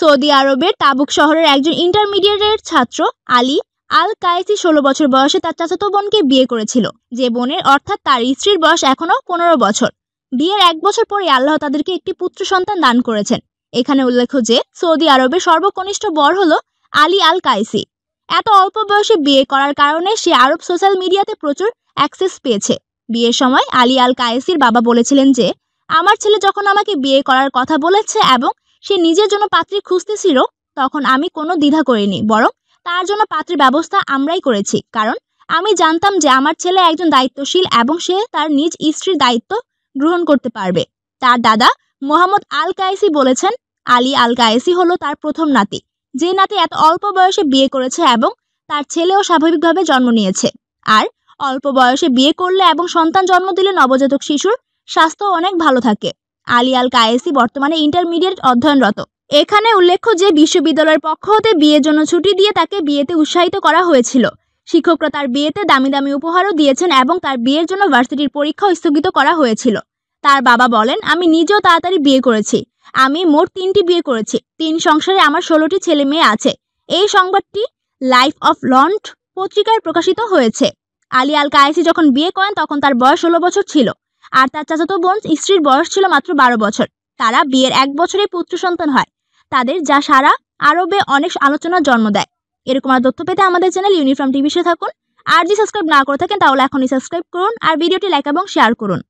Saudi আরবের তাবুক শহরের একজন ইন্টারমিডিয়েটের ছাত্র আলী আল কায়েসি ষোলো বছর বয়সে তার চাচাতো বোনকে বিয়ে করেছিল যে বোনের অর্থাৎ তার স্ত্রীর বয়স এখনও পনেরো বছর বিয়ের এক বছর পরে আল্লাহ তাদেরকে একটি পুত্র সন্তান দান করেছেন এখানে উল্লেখ্য যে সৌদি আরবের সর্বকনিষ্ঠ বর হল আলী আল কায়েসি এত অল্প বয়সে বিয়ে করার কারণে সে আরব সোশ্যাল মিডিয়াতে প্রচুর অ্যাক্সেস পেয়েছে বিয়ের সময় আলী আল কায়েসির বাবা বলেছিলেন যে আমার ছেলে যখন আমাকে বিয়ে করার কথা বলেছে এবং সে নিজের জন্য পাত্রী খুঁজতেছিল তখন আমি কোনো দ্বিধা করিনি বরং তার জন্য পাত্রের ব্যবস্থা আমরাই করেছি কারণ আমি জানতাম যে আমার ছেলে একজন দায়িত্বশীল এবং সে তার নিজ স্ত্রীর দায়িত্ব গ্রহণ করতে পারবে তার দাদা মোহাম্মদ আল কায়েসি বলেছেন আলী আল কায়েসি হলো তার প্রথম নাতি যে নাতি এত অল্প বয়সে বিয়ে করেছে এবং তার ছেলেও স্বাভাবিকভাবে জন্ম নিয়েছে আর অল্প বয়সে বিয়ে করলে এবং সন্তান জন্ম দিলে নবজাতক শিশুর স্বাস্থ্য অনেক ভালো থাকে আলী আল কায়েসি বর্তমানে ইন্টারমিডিয়েট অধ্যয়নরত এখানে উল্লেখ্য যে বিশ্ববিদ্যালয়ের পক্ষ হতে বিয়ের জন্য ছুটি দিয়ে তাকে বিয়েতে উৎসাহিত করা হয়েছিল শিক্ষকরা তার বিয়েতে দামি দামি উপহারও দিয়েছেন এবং তার বিয়ের জন্য ভার্সিটির পরীক্ষাও স্থগিত করা হয়েছিল তার বাবা বলেন আমি নিজেও তাড়াতাড়ি বিয়ে করেছি আমি মোট তিনটি বিয়ে করেছি তিন সংসারে আমার ষোলোটি ছেলে মেয়ে আছে এই সংবাদটি লাইফ অফ লন্ড পত্রিকায় প্রকাশিত হয়েছে আলী আল কায়েসি যখন বিয়ে করেন তখন তার বয়স ষোলো বছর ছিল আর তার চাচাতো বোন স্ত্রীর বয়স ছিল মাত্র বারো বছর তারা বিয়ের এক বছরে পুত্র সন্তান হয় তাদের যা সারা আরবে অনেক আলোচনার জন্ম দেয় এরকম আর তথ্য পেতে আমাদের চ্যানেল ইউনিফর্ম টিভিতে থাকুন আর যদি সাবস্ক্রাইব না করে থাকেন তাহলে এখনই সাবস্ক্রাইব করুন আর ভিডিওটি লাইক এবং শেয়ার করুন